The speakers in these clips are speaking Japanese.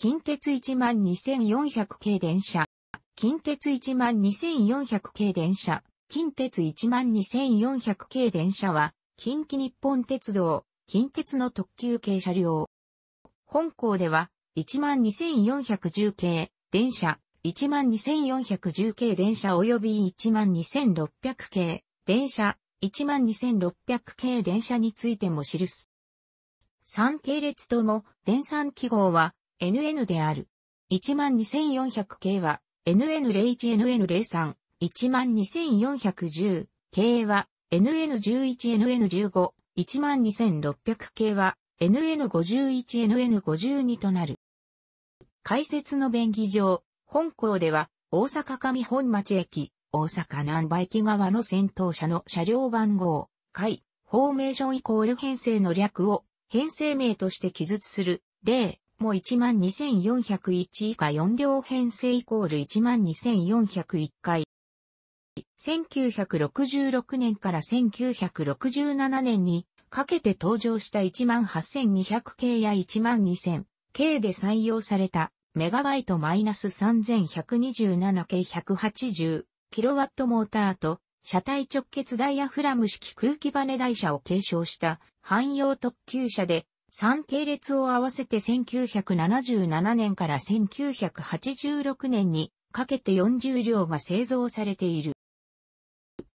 近鉄12400系電車、近鉄12400系電車、近鉄12400系電車は、近畿日本鉄道、近鉄の特急系車両。本校では、12410系電車、12410系電車及び12600系電車、12600系電車についても記す。3系列とも、電算記号は、NN である。12400系は NN01NN03、12410系は NN11NN15、12600系は NN51NN52 となる。解説の便宜上、本校では大阪上本町駅、大阪南波駅側の先頭車の車両番号、回、フォーメーションイコール編成の略を編成名として記述する例も12401以下4両編成イコール12401回。1966年から1967年にかけて登場した18200系や12000系で採用されたメガバイトマイナス3127系180キロワットモーターと車体直結ダイヤフラム式空気バネ台車を継承した汎用特急車で3系列を合わせて1977年から1986年にかけて40両が製造されている。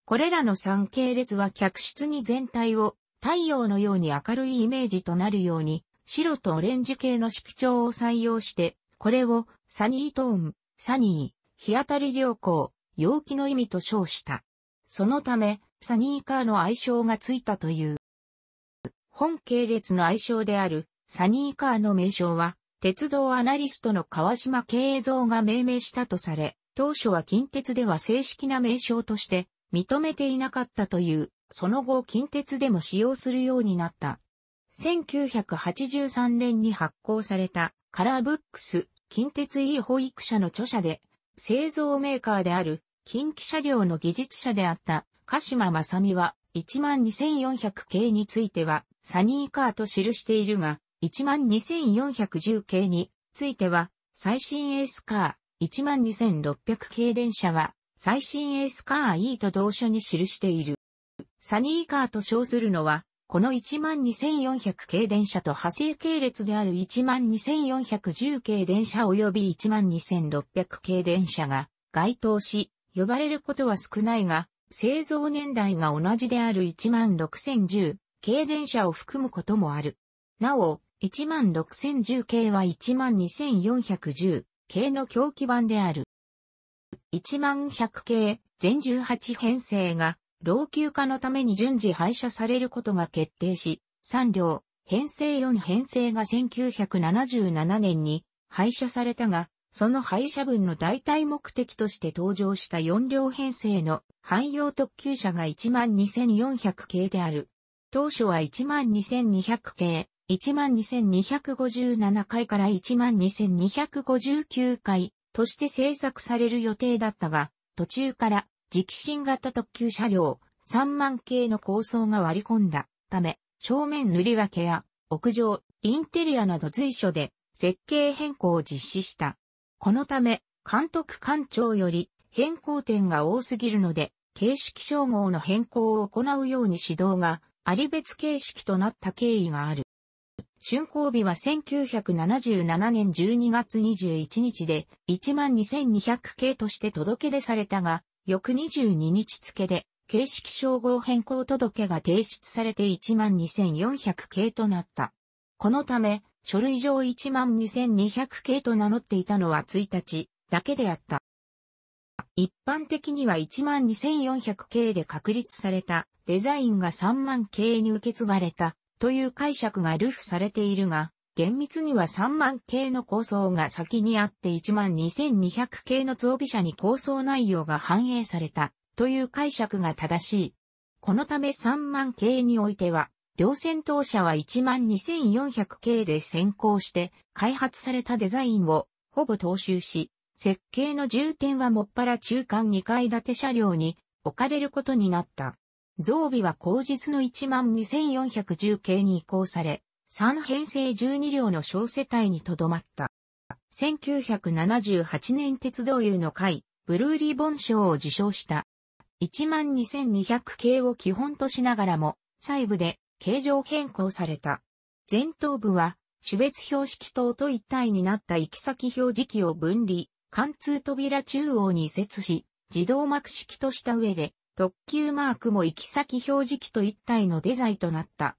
これらの3系列は客室に全体を太陽のように明るいイメージとなるように白とオレンジ系の色調を採用して、これをサニートーン、サニー、日当たり良好、陽気の意味と称した。そのため、サニーカーの愛称がついたという。本系列の愛称であるサニーカーの名称は、鉄道アナリストの川島慶三が命名したとされ、当初は近鉄では正式な名称として認めていなかったという、その後近鉄でも使用するようになった。1983年に発行されたカラーブックス近鉄 E 保育者の著者で、製造メーカーである近畿車両の技術者であった鹿島正美は12400系についてはサニーカーと記しているが、12410系については、最新エースカー12600系電車は、最新エースカー E と同書に記している。サニーカーと称するのは、この12400系電車と派生系列である12410系電車及び12600系電車が該当し、呼ばれることは少ないが、製造年代が同じである16010軽電車を含むこともある。なお、16010系は12410系の狂気版である。1 1 0 0系、全18編成が、老朽化のために順次廃車されることが決定し、3両、編成4編成が1977年に廃車されたが、その廃車分の代替目的として登場した4両編成の汎用特急車が12400系である。当初は12,200系、12,257回から12,259回として製作される予定だったが、途中から直進型特急車両3万系の構想が割り込んだため、正面塗り分けや屋上、インテリアなど随所で設計変更を実施した。このため、監督官庁より変更点が多すぎるので、形式称号の変更を行うように指導があり別形式となった経緯がある。竣工日は1977年12月21日で12200系として届け出されたが、翌22日付で形式称号変更届が提出されて12400系となった。このため、書類上12200系と名乗っていたのは1日だけであった。一般的には12,400系で確立されたデザインが3万系に受け継がれたという解釈がルフされているが、厳密には3万系の構想が先にあって12200系の増備者に構想内容が反映されたという解釈が正しい。このため3万系においては、両戦闘車は12400系で先行して開発されたデザインをほぼ踏襲し、設計の重点はもっぱら中間2階建て車両に置かれることになった。増備は後日の12410系に移行され、3編成12両の小世帯にとどまった。1978年鉄道友の会、ブルーリボン賞を受賞した。12200系を基本としながらも、細部で形状変更された。前頭部は、種別標識等と一体になった行き先表示器を分離、貫通扉中央に設し、自動幕式とした上で、特急マークも行き先表示器と一体のデザインとなった。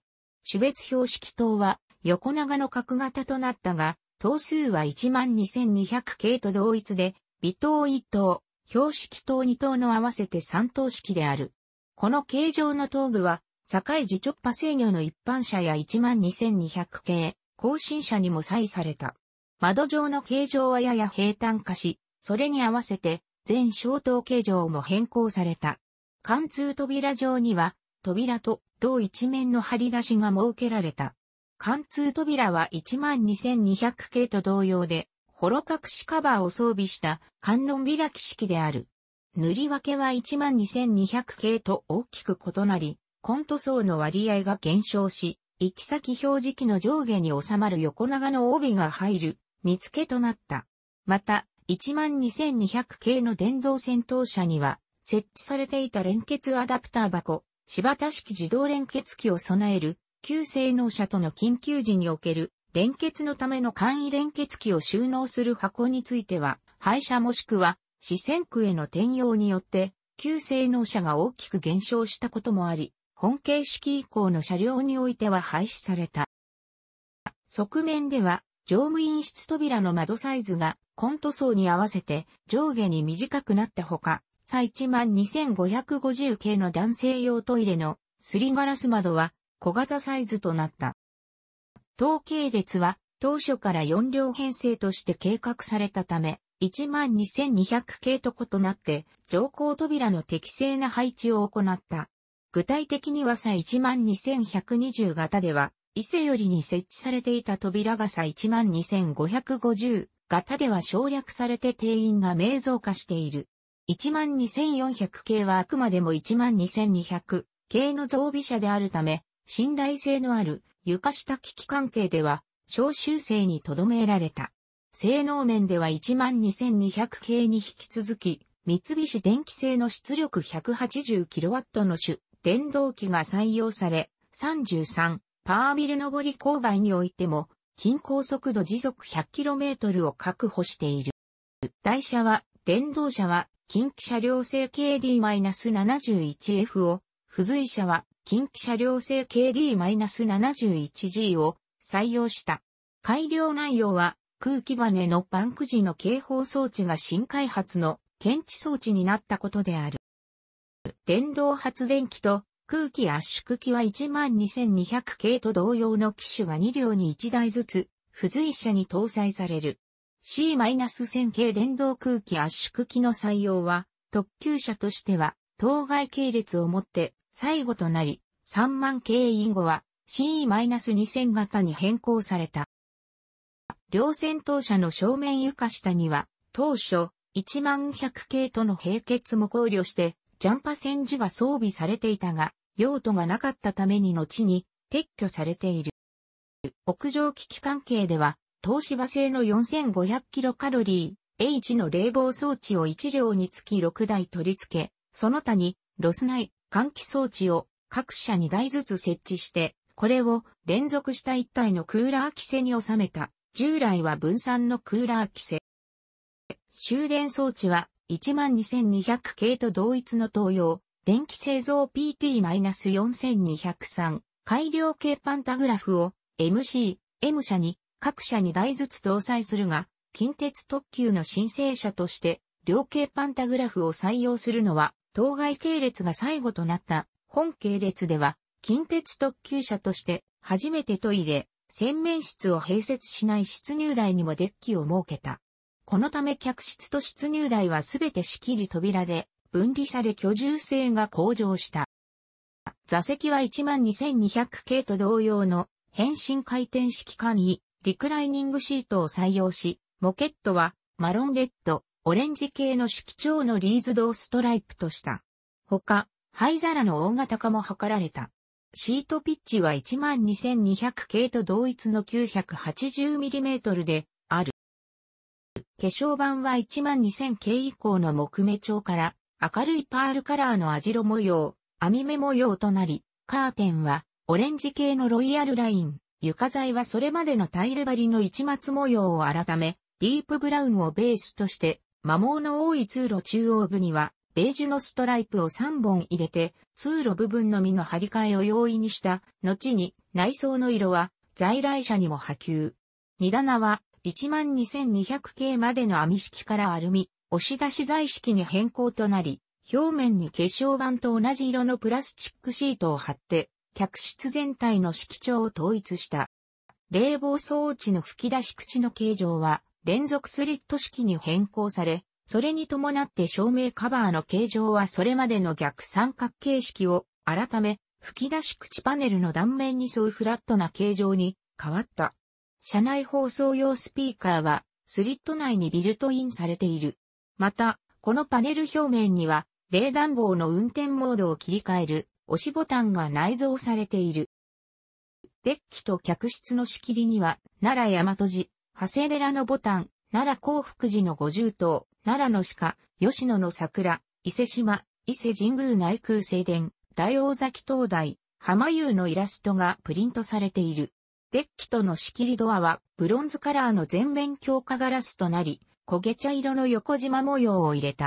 種別標識灯は横長の角型となったが、灯数は12200系と同一で、微灯1灯、標識灯2灯の合わせて3灯式である。この形状の灯具は、境地直波制御の一般車や12200系、更新車にも採された。窓状の形状はやや平坦化し、それに合わせて全小灯形状も変更された。貫通扉上には扉と同一面の張り出しが設けられた。貫通扉は12200系と同様で、ホロ隠しカバーを装備した観音開き式である。塗り分けは12200系と大きく異なり、コント層の割合が減少し、行き先表示器の上下に収まる横長の帯が入る見つけとなった。また、12200系の電動戦闘車には、設置されていた連結アダプター箱、柴田式自動連結機を備える、旧性能車との緊急時における、連結のための簡易連結機を収納する箱については、廃車もしくは、四線区への転用によって、旧性能車が大きく減少したこともあり、本形式以降の車両においては廃止された。側面では、乗務員室扉の窓サイズがコント層に合わせて上下に短くなったほか、差12550系の男性用トイレのすりガラス窓は小型サイズとなった。統計列は当初から4両編成として計画されたため、12200系と異なって、乗降扉の適正な配置を行った。具体的には差12120型では、伊勢よりに設置されていた扉傘12550型では省略されて定員が名増化している。12400系はあくまでも12200系の増備車であるため、信頼性のある床下機器関係では、小修正に留められた。性能面では12200系に引き続き、三菱電機製の出力 180kW の主電動機が採用され、33パービル上り勾配においても、近郊速度時速 100km を確保している。台車は、電動車は、近畿車両製 KD-71F を、付随車は、近畿車両製 KD-71G を採用した。改良内容は、空気バネのパンク時の警報装置が新開発の検知装置になったことである。電動発電機と空気圧縮機は12200系と同様の機種が2両に1台ずつ、付随車に搭載される。C-1000 系電動空気圧縮機の採用は、特急車としては、当該系列をもって最後となり、3万系以後は C-2000 型に変更された。両戦闘車の正面床下には、当初、1万100系との並結も考慮して、ジャンパ戦時が装備されていたが、用途がなかったために後に撤去されている。屋上機器関係では、東芝製の4500キロカロリー H の冷房装置を1両につき6台取り付け、その他にロス内換気装置を各社2台ずつ設置して、これを連続した1体のクーラー規制に収めた。従来は分散のクーラー規制。終電装置は12200系と同一の東洋、電気製造 PT-4203 改良系パンタグラフを MC、M 社に各社に台ずつ搭載するが、近鉄特急の申請者として両系パンタグラフを採用するのは、当該系列が最後となった本系列では、近鉄特急車として初めてトイレ、洗面室を併設しない出入台にもデッキを設けた。このため客室と出入台はすべて仕切り扉で分離され居住性が向上した。座席は12200系と同様の変身回転式簡易リクライニングシートを採用し、モケットはマロンレッド、オレンジ系の色調のリーズドをストライプとした。他、灰皿の大型化も図られた。シートピッチは12200系と同一の 980mm で、化粧板は1 2 0 0 0系以降の木目調から、明るいパールカラーの網代模様、網目模様となり、カーテンはオレンジ系のロイヤルライン、床材はそれまでのタイル張りの市松模様を改め、ディープブラウンをベースとして、摩耗の多い通路中央部には、ベージュのストライプを3本入れて、通路部分のみの張り替えを容易にした、後に内装の色は在来車にも波及。荷棚は12200系までの網式からアルミ、押し出し材式に変更となり、表面に結晶板と同じ色のプラスチックシートを貼って、客室全体の色調を統一した。冷房装置の吹き出し口の形状は連続スリット式に変更され、それに伴って照明カバーの形状はそれまでの逆三角形式を改め、吹き出し口パネルの断面に沿うフラットな形状に変わった。車内放送用スピーカーはスリット内にビルトインされている。また、このパネル表面には冷暖房の運転モードを切り替える押しボタンが内蔵されている。デッキと客室の仕切りには、奈良大和寺、長谷寺のボタン、奈良幸福寺の五重塔、奈良の鹿、吉野の桜、伊勢島、伊勢神宮内宮正殿、大王崎灯台、浜湯のイラストがプリントされている。デッキとの仕切りドアはブロンズカラーの全面強化ガラスとなり、焦げ茶色の横縞模様を入れた。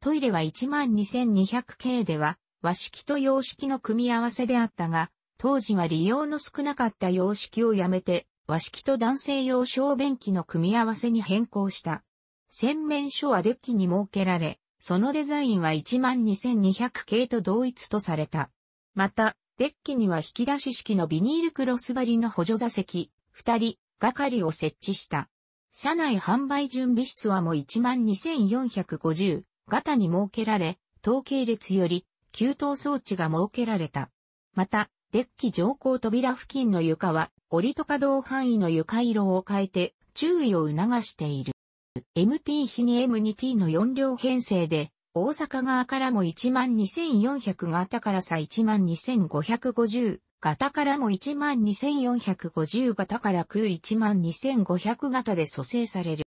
トイレは 12200K では和式と洋式の組み合わせであったが、当時は利用の少なかった洋式をやめて、和式と男性用小便器の組み合わせに変更した。洗面所はデッキに設けられ、そのデザインは 12200K と同一とされた。また、デッキには引き出し式のビニールクロス張りの補助座席、二人、がかりを設置した。車内販売準備室はもう12,450型に設けられ、統計列より給湯装置が設けられた。また、デッキ乗降扉付近の床は、折と可動範囲の床色を変えて、注意を促している。MT 比に M2T の4両編成で、大阪側からも12,400型からさ12,550型からも12,450型から空12,500型で蘇生される。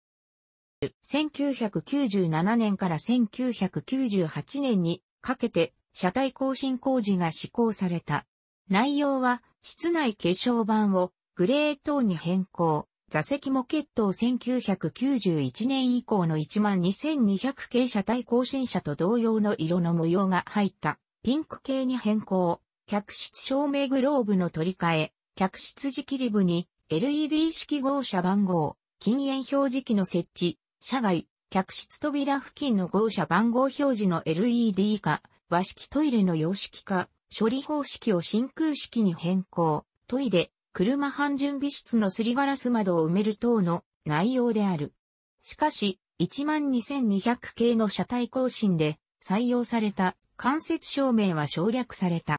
1997年から1998年にかけて車体更新工事が施行された。内容は室内化粧板をグレー等に変更、座席も決闘1991年以降の12200系車体更新車と同様の色の模様が入ったピンク系に変更、客室照明グローブの取り替え、客室時切リブに LED 式号車番号、禁煙表示器の設置、車外、客室扉付近の号車番号表示の LED 化、和式トイレの洋式化、処理方式を真空式に変更、トイレ、車半準備室のすりガラス窓を埋める等の内容である。しかし、12200系の車体更新で採用された間接照明は省略された。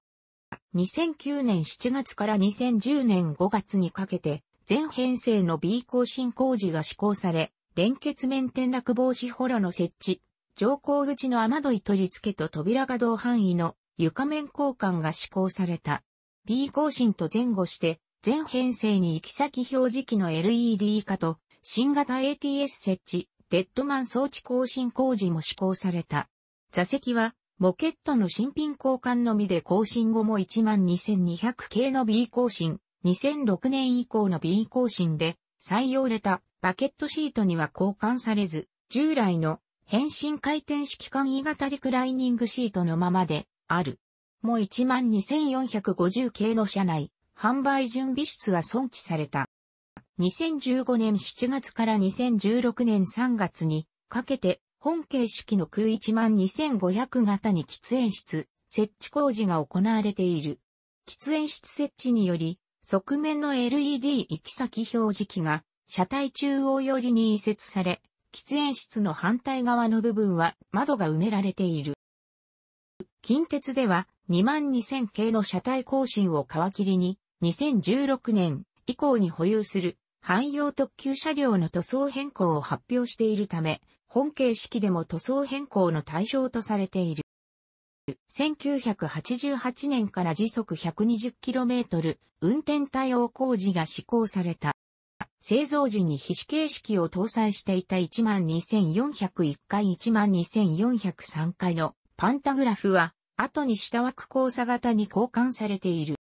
2009年7月から2010年5月にかけて、全編成の B 更新工事が施行され、連結面転落防止ホロの設置、乗降口の雨どい取り付けと扉が同範囲の床面交換が施行された。B 更新と前後して全編成に行き先表示器の LED 化と、新型 ATS 設置、デッドマン装置更新工事も施行された。座席は、モケットの新品交換のみで更新後も12200系の B 更新、2006年以降の B 更新で採用れたバケットシートには交換されず、従来の変身回転式簡易型リクライニングシートのままである。もう12450系の車内、販売準備室は損置された。2015年7月から2016年3月にかけて本形式の空1万2500型に喫煙室設置工事が行われている。喫煙室設置により側面の LED 行き先表示器が車体中央寄りに移設され、喫煙室の反対側の部分は窓が埋められている。近鉄では22000系の車体更新を皮切りに2016年以降に保有する汎用特急車両の塗装変更を発表しているため、本形式でも塗装変更の対象とされている。1988年から時速 120km 運転対応工事が施行された。製造時に皮脂形式を搭載していた12401回12403回のパンタグラフは後に下枠交差型に交換されている。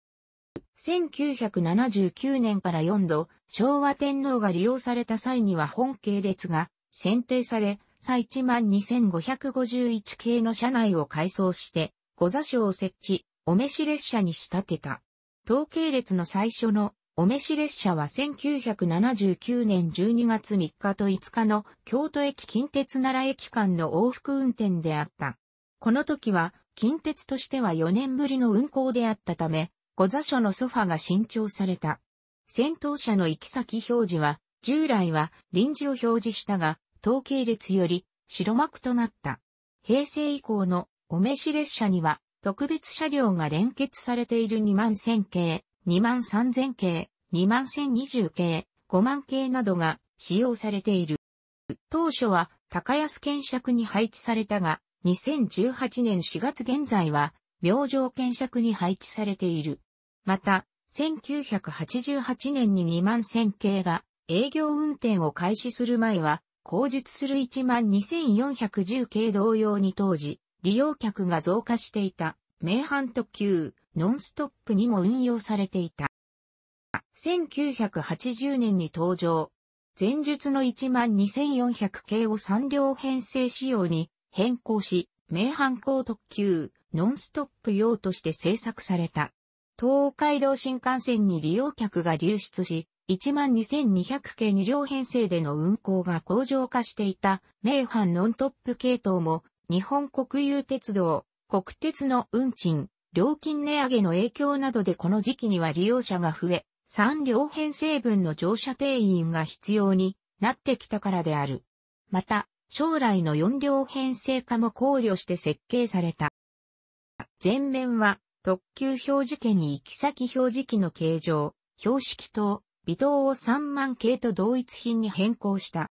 1979年から4度、昭和天皇が利用された際には本系列が選定され、最12551系の車内を改装して、五座所を設置、お召し列車に仕立てた。統計列の最初のお召し列車は1979年12月3日と5日の京都駅近鉄奈良駅間の往復運転であった。この時は近鉄としては4年ぶりの運行であったため、5座所のソファが新調された。戦闘車の行き先表示は、従来は臨時を表示したが、統計列より白幕となった。平成以降のお召し列車には、特別車両が連結されている2万1000系、2万3000系、2万1020系、5万系などが使用されている。当初は高安検尺に配置されたが、2018年4月現在は明星検釈に配置されている。また、1988年に2万1000系が営業運転を開始する前は、工述する1万2410系同様に当時、利用客が増加していた、名阪特急、ノンストップにも運用されていた。1980年に登場。前述の1万2400系を3両編成仕様に変更し、名阪高特急、ノンストップ用として制作された。東海道新幹線に利用客が流出し、12,200系2両編成での運行が向上化していた、名阪ノントップ系統も、日本国有鉄道、国鉄の運賃、料金値上げの影響などでこの時期には利用者が増え、3両編成分の乗車定員が必要になってきたからである。また、将来の4両編成化も考慮して設計された。前面は特急表示券に行き先表示器の形状、標識等、微灯を3万系と同一品に変更した。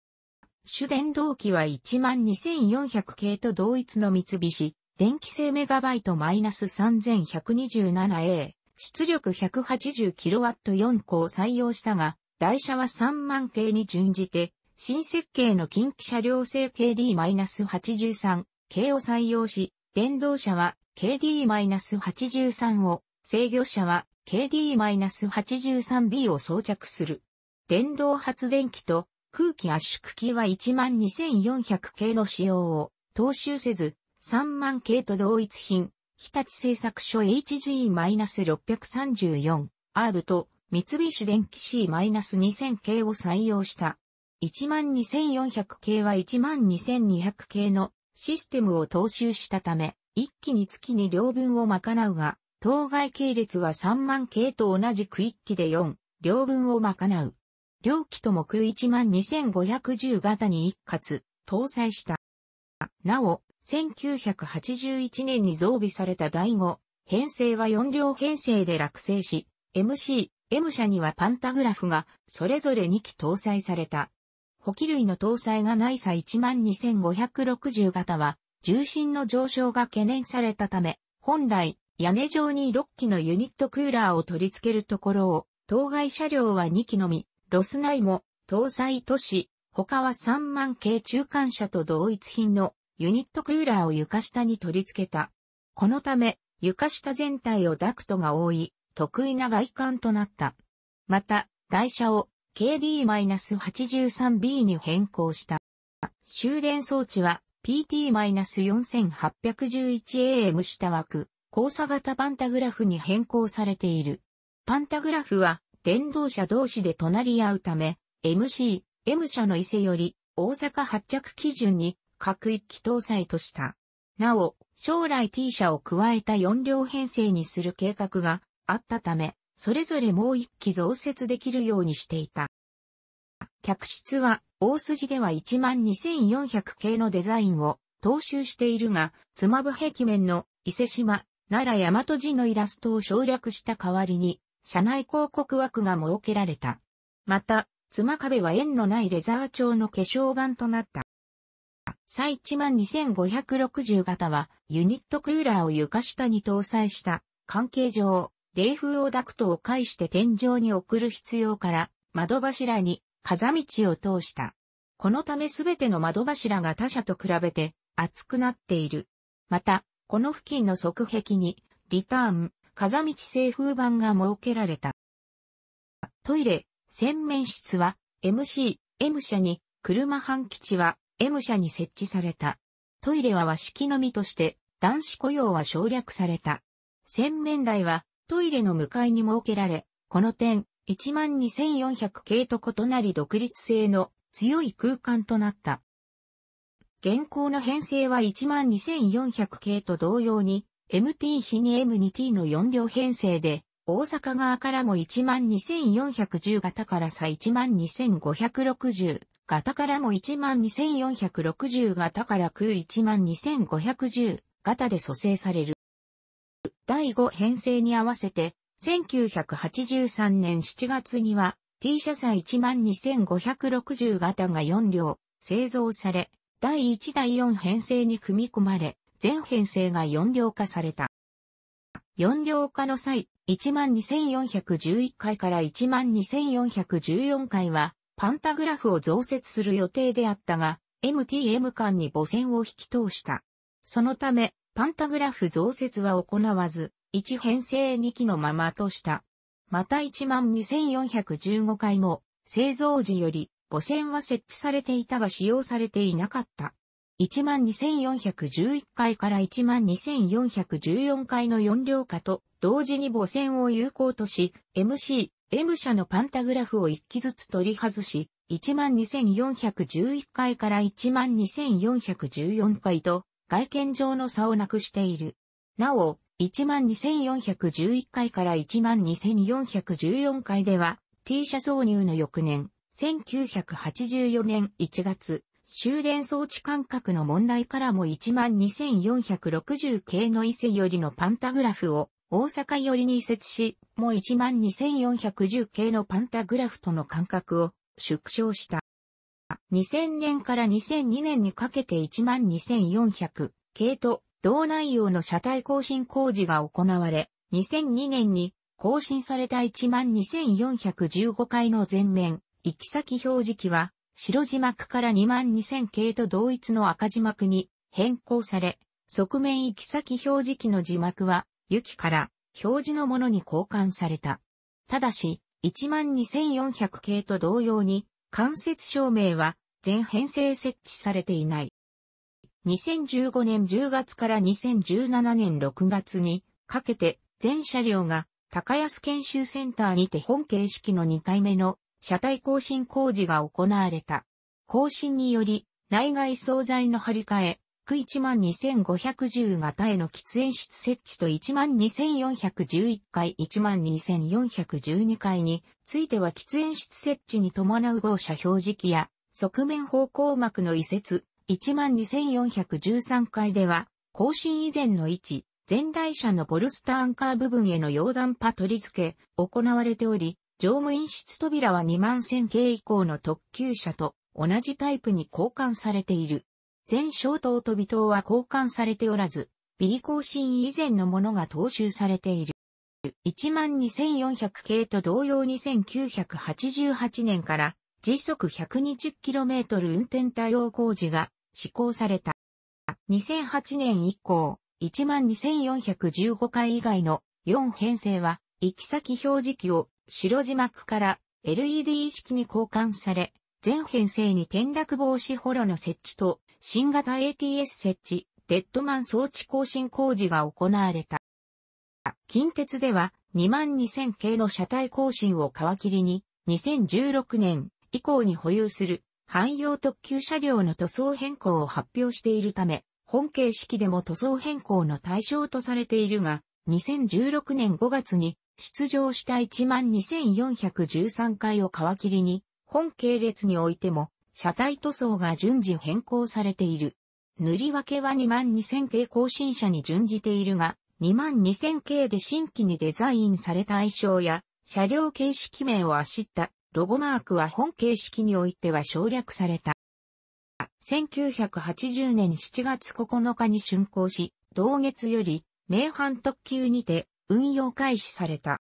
主電動機は12400系と同一の三菱、電気製メガバイト -3127A、出力 180kW4 個を採用したが、台車は3万系に準じて、新設計の近畿車両製系 D-83 系を採用し、電動車は KD-83 を、制御車は KD-83B を装着する。電動発電機と空気圧縮機は12400系の仕様を踏襲せず、3万系と同一品、日立製作所 HG-634R と三菱電機 C-2000 系を採用した。12400系は12200系のシステムを踏襲したため、一気に月に両分を賄うが、当該系列は3万系と同じく一気で4、両分を賄う。両機とも区12510型に一括、搭載した。なお、1981年に増備された第5、編成は4両編成で落成し、MC、M 社にはパンタグラフがそれぞれ2機搭載された。補機類の搭載がないさ12560型は、重心の上昇が懸念されたため、本来、屋根上に6機のユニットクーラーを取り付けるところを、当該車両は2機のみ、ロス内も搭載都市、他は3万系中間車と同一品のユニットクーラーを床下に取り付けた。このため、床下全体をダクトが覆い、得意な外観となった。また、台車を KD-83B に変更した。終電装置は PT-4811AM 下枠、交差型パンタグラフに変更されている。パンタグラフは電動車同士で隣り合うため、MC、M 社の伊勢より大阪発着基準に各域搭載とした。なお、将来 T 社を加えた4両編成にする計画があったため、それぞれもう一機増設できるようにしていた。客室は、大筋では12400系のデザインを踏襲しているが、妻部壁面の伊勢島、奈良大和寺のイラストを省略した代わりに、社内広告枠が設けられた。また、妻壁は縁のないレザー調の化粧板となった。最1 2560型はユニットクーラーを床下に搭載した関係上冷風をダクトを介して天井に送る必要から窓柱に風道を通した。このためすべての窓柱が他社と比べて厚くなっている。また、この付近の側壁にリターン、風道製風板が設けられた。トイレ、洗面室は MC、M 社に、車半基地は M 社に設置された。トイレは和式のみとして、男子雇用は省略された。洗面台はトイレの向かいに設けられ、この点、12400系と異なり独立性の強い空間となった。現行の編成は12400系と同様に、MT 比に M2T の4両編成で、大阪側からも12410型からさ12560型からも12460型から空12510型で蘇生される。第5編成に合わせて、1983年7月には T 車載12560型が4両製造され、第1第4編成に組み込まれ、全編成が4両化された。4両化の際、12411回から12414回は、パンタグラフを増設する予定であったが、MTM 間に母船を引き通した。そのため、パンタグラフ増設は行わず、1編成2機のままとした。また12,415回も、製造時より母船は設置されていたが使用されていなかった。12,411回から12,414回の4両化と同時に母船を有効とし、MC、M 社のパンタグラフを1機ずつ取り外し、12,411回から12,414回と外見上の差をなくしている。なお、12,411回から12,414回では、T 社挿入の翌年、1984年1月、終電装置間隔の問題からも12,460系の伊勢よりのパンタグラフを大阪寄りに移設し、もう12,410系のパンタグラフとの間隔を縮小した。2000年から2002年にかけて12400系と同内容の車体更新工事が行われ、2002年に更新された12415回の前面、行き先表示器は、白字幕から22000系と同一の赤字幕に変更され、側面行き先表示器の字幕は、雪から表示のものに交換された。ただし、12400系と同様に、間接照明は全編成設置されていない。2015年10月から2017年6月にかけて全車両が高安研修センターにて本形式の2回目の車体更新工事が行われた。更新により内外総材の張り替え、区12510型への喫煙室設置と12411回12412回については喫煙室設置に伴う号車表示器や側面方向膜の移設12413回では更新以前の位置、前台車のボルスターアンカー部分への溶断パ取り付け行われており、乗務員室扉は2万1000系以降の特急車と同じタイプに交換されている。全小刀と微刀は交換されておらず、ビリ更新以前のものが踏襲されている。12400系と同様に1988年から時速 120km 運転対応工事が施行された。2008年以降、12415回以外の4編成は行き先表示器を白字幕から LED 式に交換され、全編成に転落防止ホロの設置と新型 ATS 設置、デッドマン装置更新工事が行われた。近鉄では22000系の車体更新を皮切りに2016年以降に保有する汎用特急車両の塗装変更を発表しているため、本形式でも塗装変更の対象とされているが、2016年5月に出場した12413回を皮切りに、本系列においても車体塗装が順次変更されている。塗り分けは22000系更新車に準じているが、22000系で新規にデザインされた愛称や、車両形式名をあしったロゴマークは本形式においては省略された。1980年7月9日に竣工し、同月より、名阪特急にて運用開始された。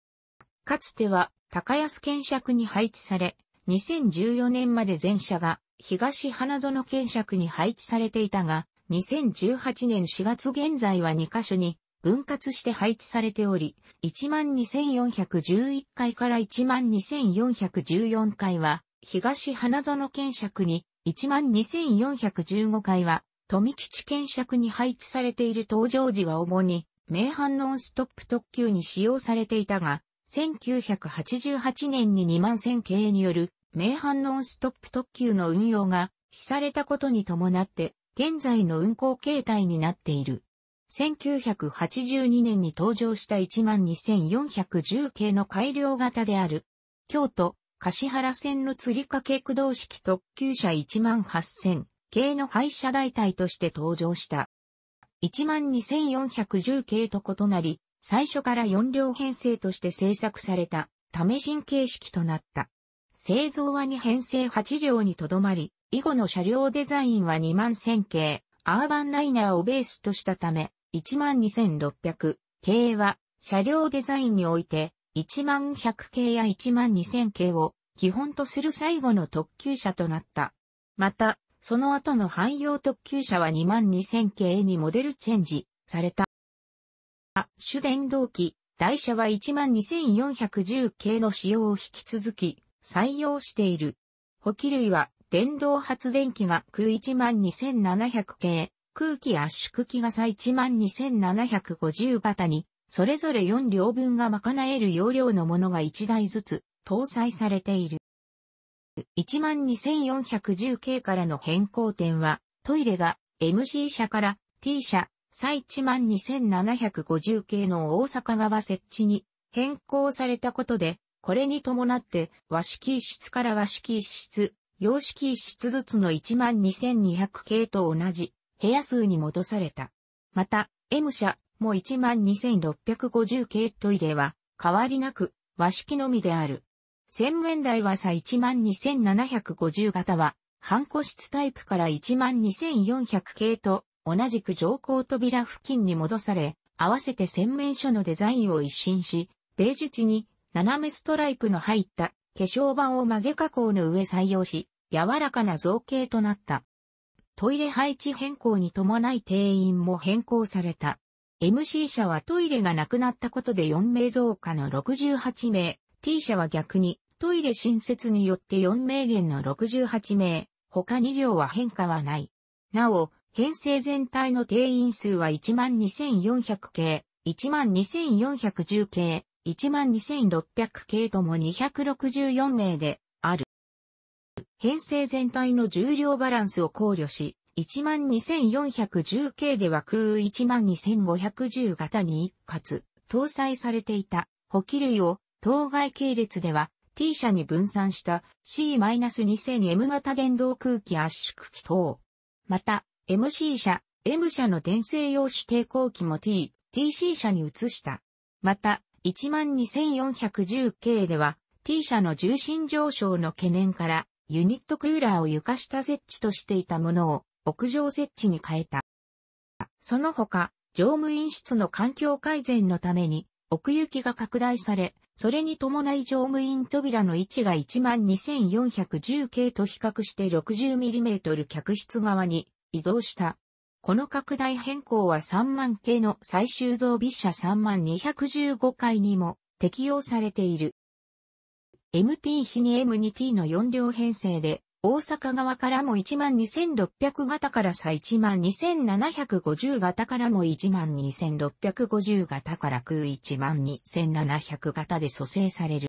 かつては、高安検釈に配置され、2014年まで全車が東花園検尺に配置されていたが、2018年4月現在は2カ所に分割して配置されており、12,411回から12,414回は東花園検尺に、12,415回は富吉検尺に配置されている登場時は主に名阪ノンストップ特急に使用されていたが、1988年に2万1000系による名阪ノンストップ特急の運用が被されたことに伴って現在の運行形態になっている。1982年に登場した12410系の改良型である。京都、柏原線の吊り掛け駆動式特急車18000系の廃車代替として登場した。12410系と異なり、最初から4両編成として製作された、試し形式となった。製造は2編成8両にとどまり、以後の車両デザインは2万1000系、アーバンライナーをベースとしたため、12600系は、車両デザインにおいて、11100系や12000系を基本とする最後の特急車となった。また、その後の汎用特急車は22000系にモデルチェンジされた。主電動機、台車は12410系の使用を引き続き採用している。補給類は電動発電機が空12700系、空気圧縮機が差12750型に、それぞれ4両分が賄える容量のものが1台ずつ搭載されている。12410系からの変更点は、トイレが MC 車から T 車、最1万2750系の大阪側設置に変更されたことで、これに伴って和式一室から和式一室、洋式一室ずつの1万2200系と同じ部屋数に戻された。また、M 社も1万2650系トイレは変わりなく和式のみである。洗面台は差1万2750型は、半個室タイプから1万2400系と同じく上皇扉付近に戻され、合わせて洗面所のデザインを一新し、ベージュ地に斜めストライプの入った化粧板を曲げ加工の上採用し、柔らかな造形となった。トイレ配置変更に伴い定員も変更された。MC 社はトイレがなくなったことで4名増加の68名、T 社は逆にトイレ新設によって4名減の68名、他2両は変化はない。なお、編成全体の定員数は12,400系、12,410系、12,600系とも264名である。編成全体の重量バランスを考慮し、12,410系では空12,510型に一括搭載されていた補給類を当該系列では T 社に分散した C-2000M 型電動空気圧縮機等。また、MC 社、M 社の転生用紙抵抗機も T、TC 社に移した。また、12410系では T 社の重心上昇の懸念からユニットクーラーを床下設置としていたものを屋上設置に変えた。その他、乗務員室の環境改善のために奥行きが拡大され、それに伴い乗務員扉の位置が12410系と比較して 60mm 客室側に移動した。この拡大変更は3万系の最終増備車3万215回にも適用されている。MT 比に M2T の4両編成で、大阪側からも12,600型からさ12,750型からも12,650型から空12,700型で蘇生される。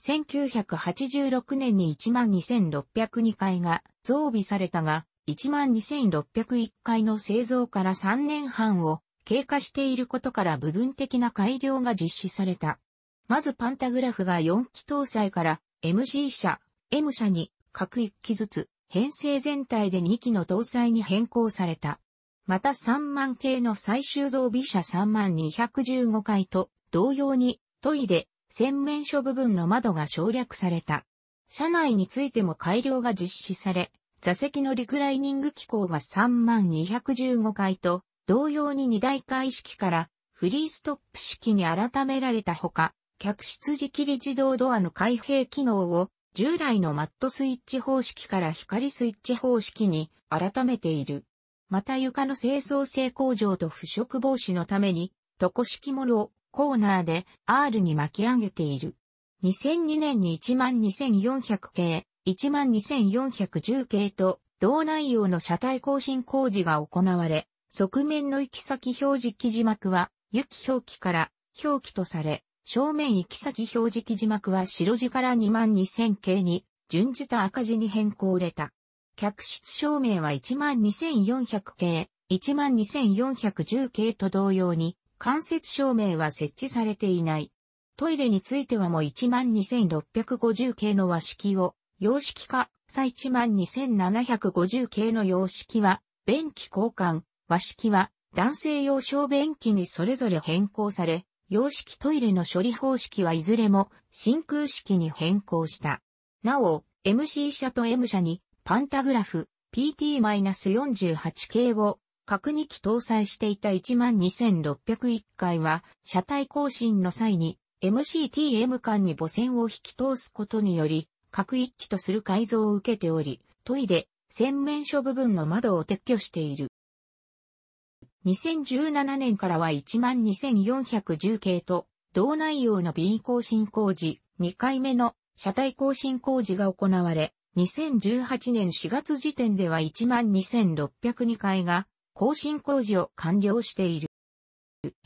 1986年に12,602回が増備されたが、12601回の製造から3年半を経過していることから部分的な改良が実施された。まずパンタグラフが4機搭載から MG 車、M 車に各1機ずつ編成全体で2機の搭載に変更された。また3万系の最終造備車3215回と同様にトイレ、洗面所部分の窓が省略された。車内についても改良が実施され、座席のリクライニング機構が3215回と、同様に2台階式からフリーストップ式に改められたほか、客室時切り自動ドアの開閉機能を従来のマットスイッチ方式から光スイッチ方式に改めている。また床の清掃性向上と腐食防止のために、床式物をコーナーで R に巻き上げている。2002年に12400系、12410系と同内容の車体更新工事が行われ、側面の行き先表示記字幕は、雪表記から表記とされ、正面行き先表示記字幕は白字から22000系に、順次と赤字に変更れた。客室照明は12400系、12410系と同様に、間接照明は設置されていない。トイレについてはもう12650系の和式を様式化、最1万2750系の様式は、便器交換、和式は、男性用小便器にそれぞれ変更され、洋式トイレの処理方式はいずれも真空式に変更した。なお、MC 社と M 社にパンタグラフ PT-48 系を核2機搭載していた12601回は車体更新の際に MCTM 間に母線を引き通すことにより各一機とする改造を受けており、トイレ、洗面所部分の窓を撤去している。2017年からは12,410系と、同内容の B 更新工事、2回目の車体更新工事が行われ、2018年4月時点では12,602回が更新工事を完了している。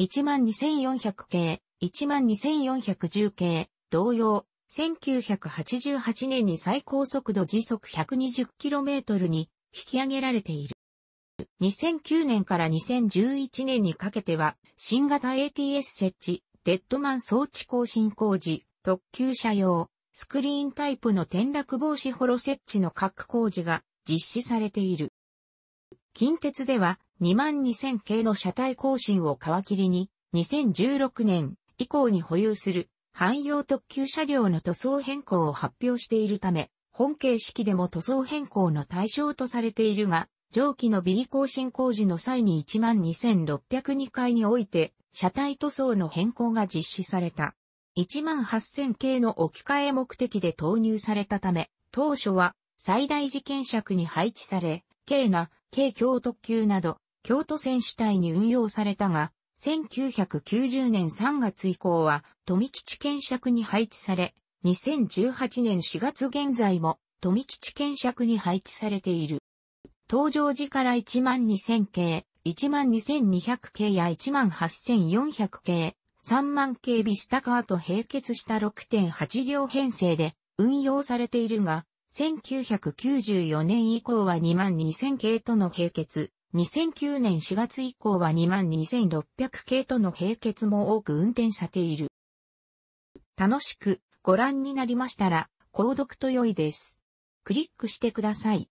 12,400系、12,410系、同様、1988年に最高速度時速 120km に引き上げられている。2009年から2011年にかけては、新型 ATS 設置、デッドマン装置更新工事、特急車用、スクリーンタイプの転落防止ホロ設置の各工事が実施されている。近鉄では22000系の車体更新を皮切りに2016年以降に保有する汎用特急車両の塗装変更を発表しているため、本形式でも塗装変更の対象とされているが、上記のビリ更新工事の際に12602回において、車体塗装の変更が実施された。18000系の置き換え目的で投入されたため、当初は最大事件尺に配置され、軽な、軽京特急など、京都線主体に運用されたが、1990年3月以降は、富吉検釈に配置され、2018年4月現在も、富吉検釈に配置されている。登場時から12000系、12200系や18400系、3万系ビスタカーと並結した6.8両編成で運用されているが、1994年以降は2万2000系との並結、2009年4月以降は22,600系との並結も多く運転されている。楽しくご覧になりましたら、購読と良いです。クリックしてください。